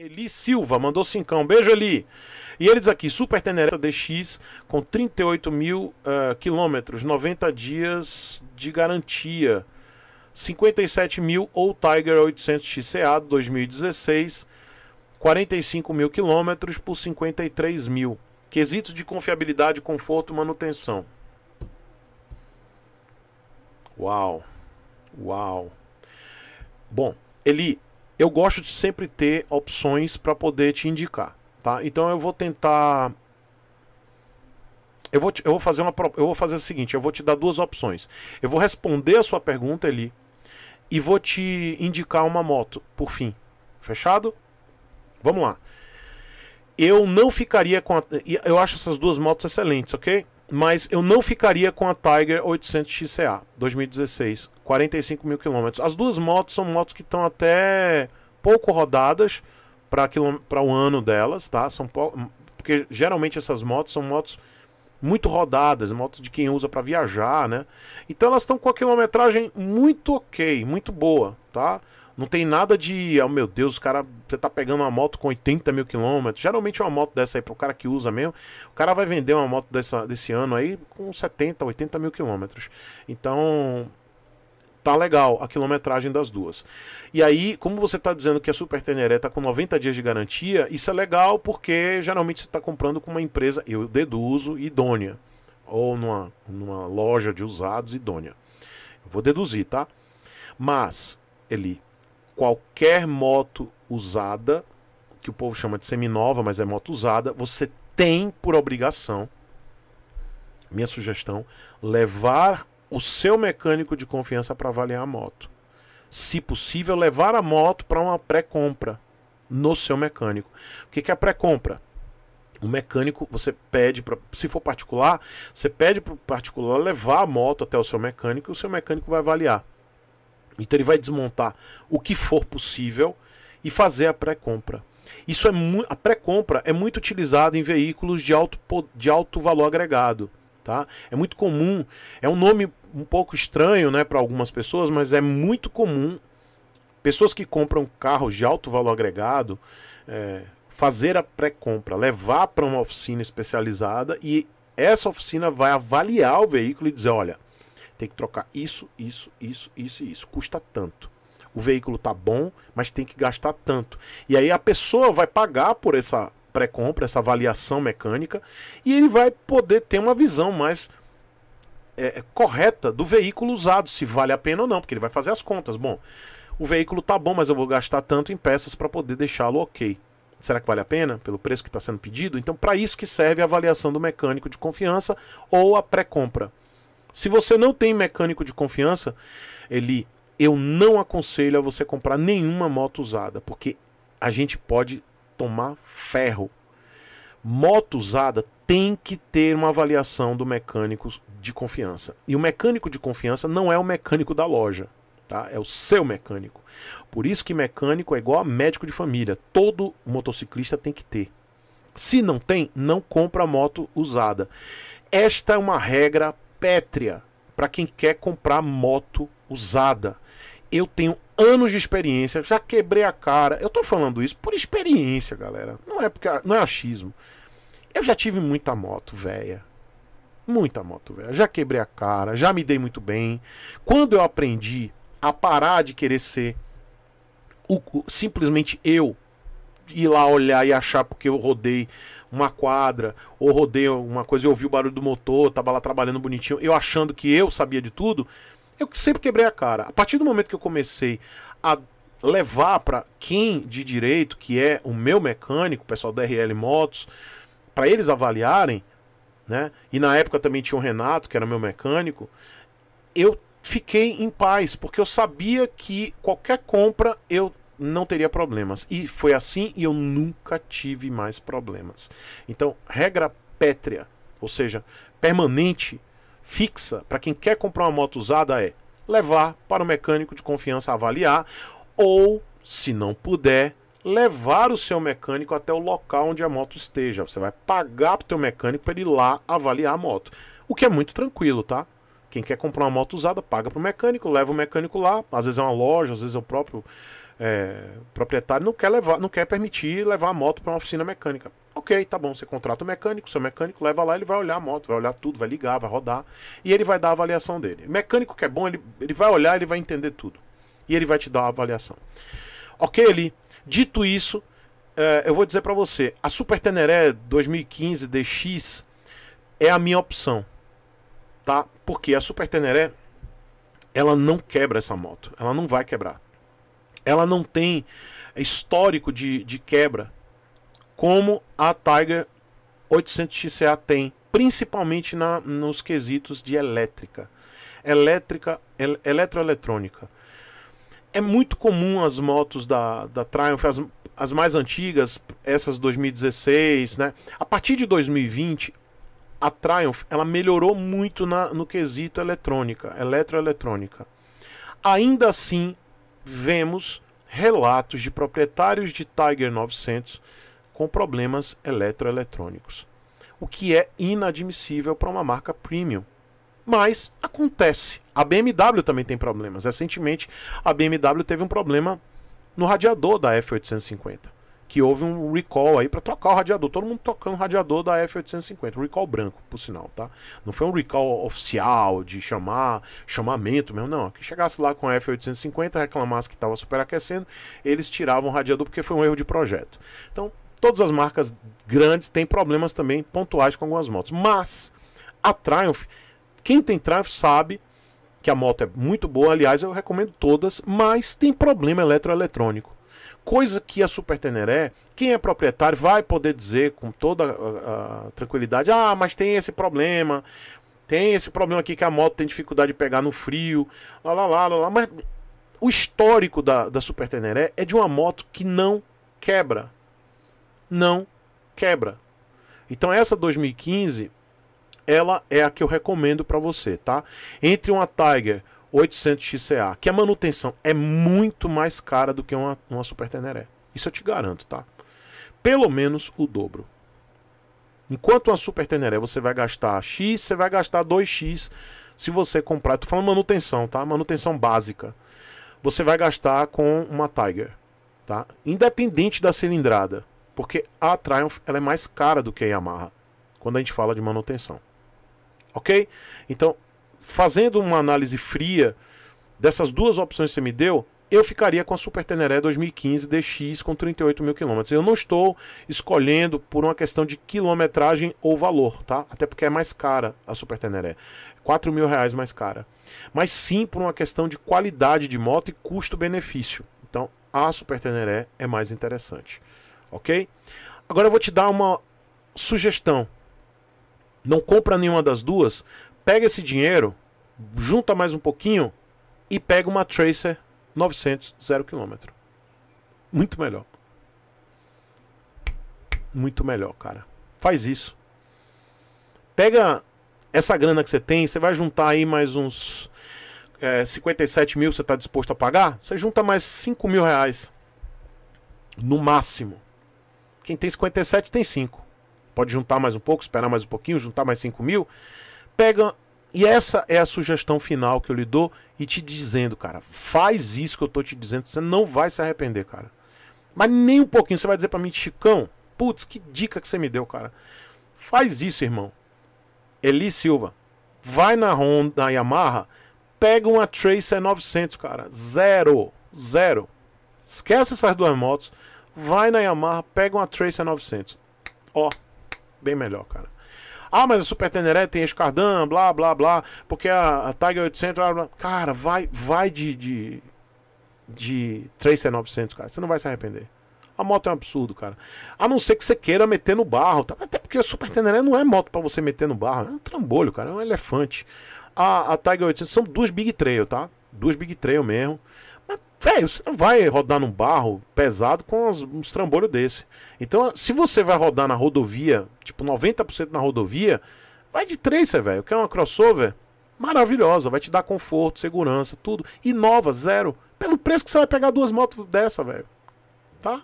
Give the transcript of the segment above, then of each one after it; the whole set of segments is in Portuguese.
Eli Silva mandou cincão. Beijo, Eli. E eles aqui: Super Tenereta DX com 38 mil uh, quilômetros, 90 dias de garantia. 57 mil ou Tiger 800 XCA 2016, 45 mil quilômetros por 53 mil. Quesitos de confiabilidade, conforto, manutenção. Uau, uau. Bom, Eli, eu gosto de sempre ter opções para poder te indicar, tá? Então eu vou tentar eu vou, te, eu vou fazer uma eu vou fazer o seguinte, eu vou te dar duas opções. Eu vou responder a sua pergunta ali e vou te indicar uma moto por fim. Fechado? Vamos lá. Eu não ficaria com a, eu acho essas duas motos excelentes, OK? mas eu não ficaria com a Tiger 800 XCA 2016, 45 mil quilômetros. As duas motos são motos que estão até pouco rodadas para o ano delas, tá? São hum, porque geralmente essas motos são motos muito rodadas, motos de quem usa para viajar, né? Então elas estão com a quilometragem muito ok, muito boa, tá? Não tem nada de, oh meu Deus, o cara, você tá pegando uma moto com 80 mil quilômetros. Geralmente uma moto dessa aí, pro cara que usa mesmo, o cara vai vender uma moto dessa, desse ano aí com 70, 80 mil quilômetros. Então, tá legal a quilometragem das duas. E aí, como você está dizendo que a Super Teneré está com 90 dias de garantia, isso é legal porque geralmente você está comprando com uma empresa, eu deduzo, idônea. Ou numa, numa loja de usados idônea. Eu vou deduzir, tá? Mas, Eli, qualquer moto usada, que o povo chama de seminova, mas é moto usada, você tem por obrigação, minha sugestão, levar o seu mecânico de confiança para avaliar a moto. Se possível, levar a moto para uma pré-compra no seu mecânico. O que, que é a pré-compra? O mecânico, você pede para. Se for particular, você pede para o particular levar a moto até o seu mecânico e o seu mecânico vai avaliar. Então ele vai desmontar o que for possível e fazer a pré-compra. Isso é a pré-compra é muito utilizada em veículos de alto, de alto valor agregado, tá? É muito comum, é um nome um pouco estranho, né, para algumas pessoas, mas é muito comum pessoas que compram carros de alto valor agregado é, fazer a pré-compra, levar para uma oficina especializada e essa oficina vai avaliar o veículo e dizer, olha, tem que trocar isso, isso, isso, isso e isso. Custa tanto. O veículo tá bom, mas tem que gastar tanto. E aí a pessoa vai pagar por essa pré-compra, essa avaliação mecânica, e ele vai poder ter uma visão mais é, é correta do veículo usado, se vale a pena ou não, porque ele vai fazer as contas. Bom, o veículo tá bom, mas eu vou gastar tanto em peças para poder deixá-lo ok. Será que vale a pena pelo preço que está sendo pedido? Então, para isso que serve a avaliação do mecânico de confiança ou a pré-compra. Se você não tem mecânico de confiança, ele eu não aconselho a você comprar nenhuma moto usada, porque a gente pode tomar ferro. Moto usada tem que ter uma avaliação do mecânico de confiança. E o mecânico de confiança não é o mecânico da loja, tá? É o seu mecânico. Por isso que mecânico é igual a médico de família. Todo motociclista tem que ter. Se não tem, não compra moto usada. Esta é uma regra pétrea para quem quer comprar moto usada. Eu tenho anos de experiência, já quebrei a cara. Eu tô falando isso por experiência, galera. Não é porque não é achismo. Eu já tive muita moto, velha. Muita moto, velha. Já quebrei a cara, já me dei muito bem. Quando eu aprendi a parar de querer ser o, o, simplesmente eu ir lá olhar e achar porque eu rodei uma quadra ou rodei uma coisa e ouvi o barulho do motor, tava lá trabalhando bonitinho, eu achando que eu sabia de tudo, eu sempre quebrei a cara. A partir do momento que eu comecei a levar para quem de direito, que é o meu mecânico, o pessoal da RL Motos, para eles avaliarem, né? E na época também tinha o Renato, que era meu mecânico, eu fiquei em paz, porque eu sabia que qualquer compra eu não teria problemas. E foi assim e eu nunca tive mais problemas. Então, regra pétrea, ou seja, permanente, fixa, para quem quer comprar uma moto usada é levar para o mecânico de confiança avaliar ou, se não puder, levar o seu mecânico até o local onde a moto esteja. Você vai pagar para o seu mecânico para ele ir lá avaliar a moto. O que é muito tranquilo, tá? Quem quer comprar uma moto usada, paga para o mecânico, leva o mecânico lá. Às vezes é uma loja, às vezes é o próprio é, proprietário não quer levar, não quer permitir levar a moto para uma oficina mecânica. Ok, tá bom, você contrata o mecânico, seu mecânico leva lá, ele vai olhar a moto, vai olhar tudo, vai ligar, vai rodar e ele vai dar a avaliação dele. Mecânico que é bom, ele, ele vai olhar, ele vai entender tudo e ele vai te dar a avaliação. Ok, ali, Dito isso, é, eu vou dizer para você: a Super Teneré 2015 DX é a minha opção, tá? Porque a Super Teneré ela não quebra essa moto, ela não vai quebrar ela não tem histórico de, de quebra como a Tiger 800 XCA tem, principalmente na, nos quesitos de elétrica, elétrica, el, eletroeletrônica. É muito comum as motos da, da Triumph, as, as mais antigas, essas 2016, né? A partir de 2020, a Triumph ela melhorou muito na, no quesito eletrônica, eletroeletrônica. Ainda assim, vemos relatos de proprietários de Tiger 900 com problemas eletroeletrônicos, o que é inadmissível para uma marca premium. Mas acontece. A BMW também tem problemas. Recentemente, a BMW teve um problema no radiador da F850 que houve um recall aí para trocar o radiador. Todo mundo tocando o radiador da F850, recall branco, por sinal, tá? Não foi um recall oficial de chamar, chamamento mesmo, não. Que chegasse lá com a F850, reclamasse que estava superaquecendo, eles tiravam o radiador porque foi um erro de projeto. Então, todas as marcas grandes têm problemas também pontuais com algumas motos, mas a Triumph, quem tem Triumph sabe que a moto é muito boa, aliás, eu recomendo todas, mas tem problema eletroeletrônico. Coisa que a Super Teneré, quem é proprietário, vai poder dizer com toda a, a tranquilidade: ah, mas tem esse problema, tem esse problema aqui que a moto tem dificuldade de pegar no frio, lá lá lá, lá, lá. mas o histórico da, da Super Teneré é de uma moto que não quebra. Não quebra. Então essa 2015 ela é a que eu recomendo para você, tá? Entre uma Tiger 800 XCA, que a manutenção é muito mais cara do que uma, uma Super Teneré. Isso eu te garanto, tá? Pelo menos o dobro. Enquanto uma Super Teneré você vai gastar X, você vai gastar 2X se você comprar. Tô falando manutenção, tá? Manutenção básica. Você vai gastar com uma Tiger, tá? Independente da cilindrada. Porque a Triumph ela é mais cara do que a Yamaha quando a gente fala de manutenção. Ok? Então, fazendo uma análise fria dessas duas opções que você me deu, eu ficaria com a Super Teneré 2015 DX com 38 mil quilômetros. Eu não estou escolhendo por uma questão de quilometragem ou valor, tá? Até porque é mais cara a Super Teneré. 4 mil reais mais cara. Mas sim por uma questão de qualidade de moto e custo-benefício. Então a Super Teneré é mais interessante, ok? Agora eu vou te dar uma sugestão. Não compra nenhuma das duas, pega esse dinheiro, junta mais um pouquinho e pega uma Tracer 900 zero quilômetro. Muito melhor. Muito melhor, cara. Faz isso. Pega essa grana que você tem, você vai juntar aí mais uns é, 57 mil você está disposto a pagar, você junta mais 5 mil reais. No máximo. Quem tem 57 tem 5. Pode juntar mais um pouco, esperar mais um pouquinho, juntar mais 5 mil pega e essa é a sugestão final que eu lhe dou e te dizendo, cara, faz isso que eu tô te dizendo, você não vai se arrepender, cara. Mas nem um pouquinho você vai dizer para mim, Chicão, putz, que dica que você me deu, cara. Faz isso, irmão. Eli Silva, vai na Honda, na Yamaha, pega uma Tracer 900, cara. Zero, zero. Esquece essas duas motos, vai na Yamaha, pega uma Tracer 900. Ó, bem melhor, cara. Ah, mas a Super Teneré tem escardan, blá, blá, blá. Porque a, a Tiger 800, blá, blá. Cara, vai, vai de, de, de Tracer 900, cara. Você não vai se arrepender. A moto é um absurdo, cara. A não ser que você queira meter no barro. Tá? Até porque a Super Teneré não é moto para você meter no barro. É um trambolho, cara. É um elefante. A, a Tiger 800 são duas Big Trail, tá? Duas Big Trail mesmo. É, velho, você não vai rodar num barro pesado com uns, uns trambolhos desse. Então, se você vai rodar na rodovia, tipo 90% na rodovia, vai de tracer, velho. Que é uma crossover maravilhosa, vai te dar conforto, segurança, tudo. E nova, zero. Pelo preço que você vai pegar duas motos dessa, velho. Tá?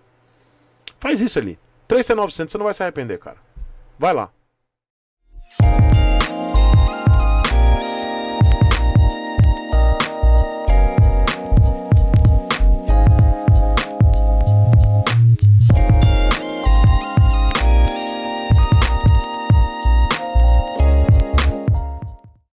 Faz isso ali. 3C900, você não vai se arrepender, cara. Vai lá.